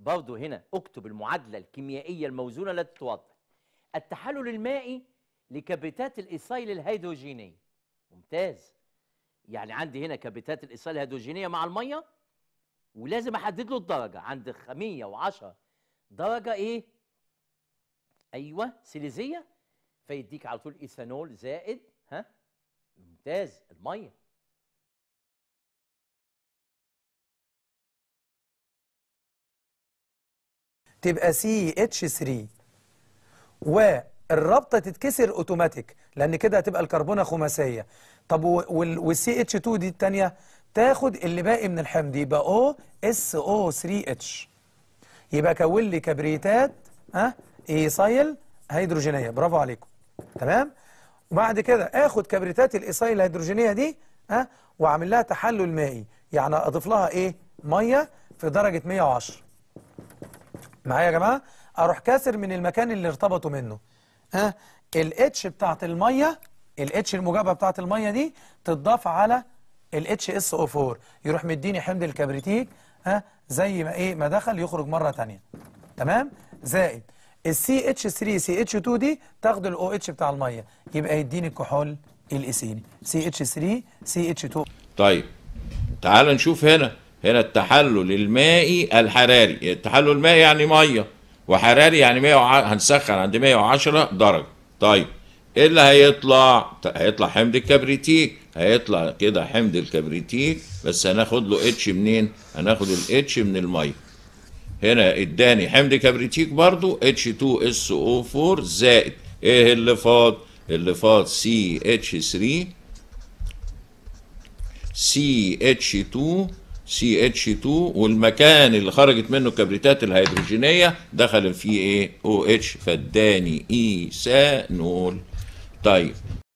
برضه هنا اكتب المعادلة الكيميائية الموزونة التي توضح التحلل المائي لكبتات الإيصيل الهيدروجينية ممتاز يعني عندي هنا كبتات الإيصيل الهيدروجينية مع المية ولازم أحدد له الدرجة عند 110 درجة إيه؟ أيوه سيليزية فيديك على طول إيثانول زائد ها ممتاز المية تبقى سي اتش 3 والرابطه تتكسر اوتوماتيك لان كده هتبقى الكربونه خماسيه طب والسي اتش 2 دي الثانيه تاخد اللي باقي من الحمض يبقى او اس او 3 اتش يبقى كون لي كبريتات ها ايسايل هيدروجينيه برافو عليكم تمام وبعد كده اخد كبريتات الايسايل الهيدروجينيه دي ها واعمل لها تحلل مائي يعني اضيف لها ايه ميه في درجه 110 معايا يا جماعه اروح كاسر من المكان اللي ارتبطوا منه ها الاتش بتاعت الميه الاتش المجابهه بتاعت الميه دي تتضاف على الاتش اس او 4 يروح مديني حمض الكبريتيك ها زي ما ايه ما دخل يخرج مره ثانيه تمام زائد السي اتش 3 سي اتش 2 دي تاخد الاو اتش بتاع الميه يبقى يديني الكحول الاسيني سي اتش 3 سي اتش 2 طيب تعال نشوف هنا هنا التحلل المائي الحراري التحلل المائي يعني ميه وحراري يعني 100 هنسخن عند 110 درجه طيب ايه اللي هيطلع هيطلع حمض الكبريتيك هيطلع كده حمض الكبريتيك بس هناخد له اتش منين هناخد الاتش من الميه هنا اداني حمض كبريتيك برضو اتش 2 اس او زائد ايه اللي فاض اللي فاض سي اتش 3 سي اتش 2 سي اتش 2 والمكان اللي خرجت منه الكبريتات الهيدروجينيه دخل فيه ايه او OH اتش فاداني ايثانول طيب